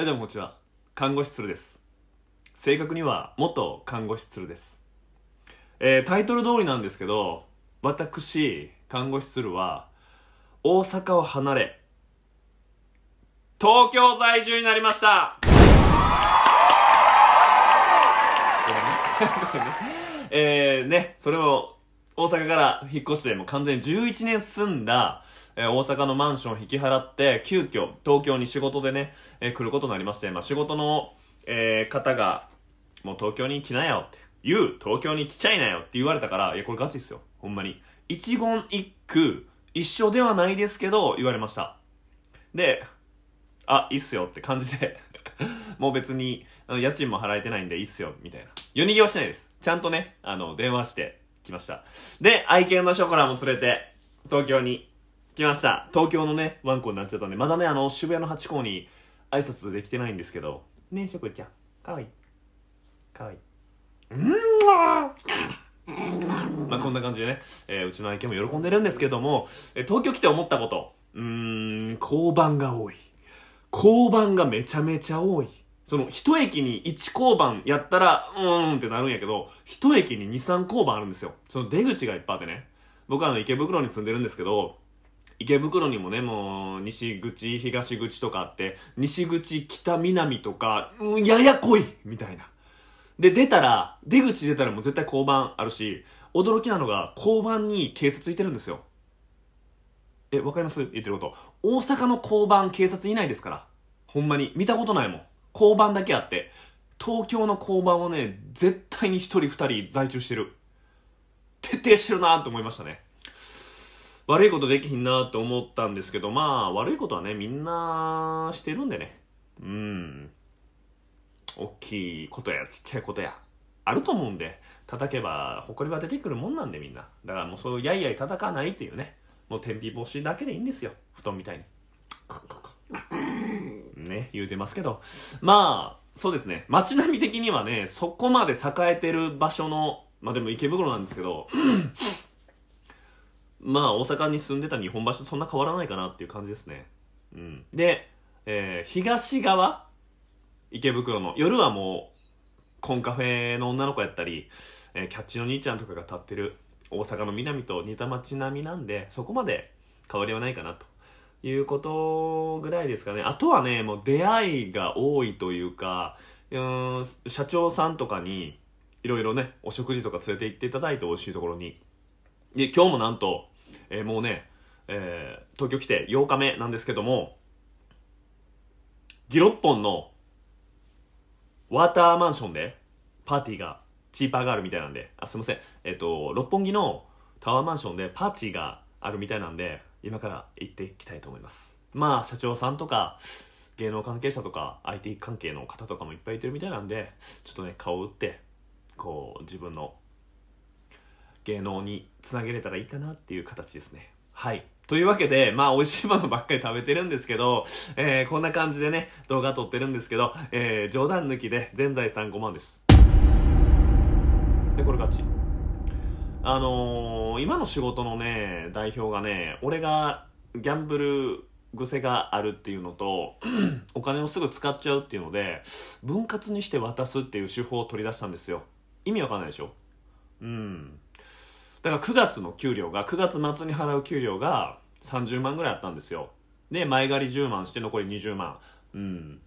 はいどうもこんにちは看護師鶴です正確には元看護師鶴です、えー、タイトル通りなんですけど私看護師鶴は大阪を離れ東京在住になりましたえーね、それを大阪から引っ越してもう完全に11年住んだ、えー、大阪のマンションを引き払って、急遽東京に仕事でね、えー、来ることになりまして、まあ、仕事の、えー、方が、もう東京に来なよって、言う、東京に来ちゃいなよって言われたから、いや、これガチっすよ。ほんまに。一言一句、一緒ではないですけど、言われました。で、あ、いいっすよって感じで もう別に、家賃も払えてないんでいいっすよ、みたいな。夜逃げはしないです。ちゃんとね、あの、電話して、来ました。で、愛犬のショコラも連れて、東京に来ました。東京のね、ワンコになっちゃったんで、まだね、あの、渋谷のハチ公に挨拶できてないんですけど、ねえ、ショコちゃん、かわいい。かわいい。うんわーまあこんな感じでね、えー、うちの愛犬も喜んでるんですけども、えー、東京来て思ったこと、うーん、交番が多い。交番がめちゃめちゃ多い。その、一駅に一交番やったら、うーんってなるんやけど、一駅に二三交番あるんですよ。その出口がいっぱいあってね。僕はあの、池袋に住んでるんですけど、池袋にもね、もう、西口、東口とかあって、西口、北、南とか、うん、ややこいみたいな。で、出たら、出口出たらもう絶対交番あるし、驚きなのが、交番に警察いてるんですよ。え、わかります言ってること。大阪の交番警察いないですから。ほんまに。見たことないもん。交番だけあって、東京の交番をね、絶対に1人2人在住してる。徹底してるなと思いましたね。悪いことできひんなって思ったんですけど、まあ、悪いことはね、みんなしてるんでね。うん。大きいことや、ちっちゃいことや、あると思うんで、叩けば、埃は出てくるもんなんでみんな。だからもうそう、やいやい叩かないっていうね。もう天日干しだけでいいんですよ。布団みたいに。言うてますけど、まあ、そうですね、街並み的にはね、そこまで栄えてる場所の、まあでも池袋なんですけど、まあ大阪に住んでた日本橋とそんな変わらないかなっていう感じですね。うん。で、えー、東側池袋の、夜はもう、コンカフェの女の子やったり、えー、キャッチの兄ちゃんとかが立ってる大阪の南と似た街並みなんで、そこまで変わりはないかなと。いうことぐらいですかね。あとはね、もう出会いが多いというか、うん社長さんとかに、いろいろね、お食事とか連れて行っていただいて、美味しいところに。で、今日もなんと、えー、もうね、えー、東京来て8日目なんですけども、ギロッポンの、ワーターマンションで、パーティーが、チーパーがあるみたいなんで、あ、すいません。えっ、ー、と、六本木のタワーマンションでパーティーがあるみたいなんで、今から行っていきたいと思いますまあ社長さんとか芸能関係者とか IT 関係の方とかもいっぱいいてるみたいなんでちょっとね顔を打ってこう自分の芸能につなげれたらいいかなっていう形ですねはいというわけで、まあ、美味しいものばっかり食べてるんですけど、えー、こんな感じでね、動画撮ってるんですけど、えー、冗談抜きで、全財産5万です。で、これガチ。あのー、今の仕事のね、代表がね、俺がギャンブル癖があるっていうのと、お金をすぐ使っちゃうっていうので、分割にして渡すっていう手法を取り出したんですよ。意味わかんないでしょうん。だから9月の給料が、9月末に払う給料が30万ぐらいあったんですよ。で、前借り10万して残り20万。うん。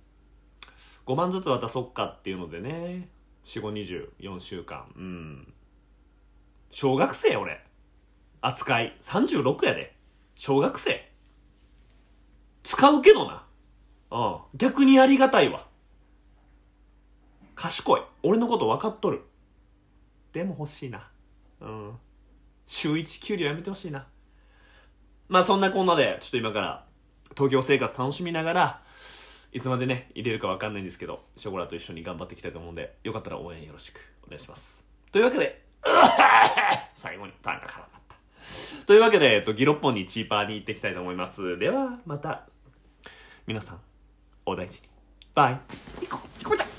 5万ずつ渡そっかっていうのでね、4、5、20、4週間。うん。小学生俺。扱い。36やで。小学生。使うけどな。うん。逆にありがたいわ。賢い。俺のこと分かっとる。でも欲しいな。うん。週1給料やめてほしいな。まあそんなこんなで、ちょっと今から東京生活楽しみながら、いつまでね、入れるか分かんないんですけど、ショコラと一緒に頑張っていきたいと思うんで、よかったら応援よろしくお願いします。というわけで、うわっ 最後に短歌からなった。というわけで、えっと、ギロッポンにチーパーに行っていきたいと思います。では、また、皆さん、お大事に。バイ。いこ、チコちゃん。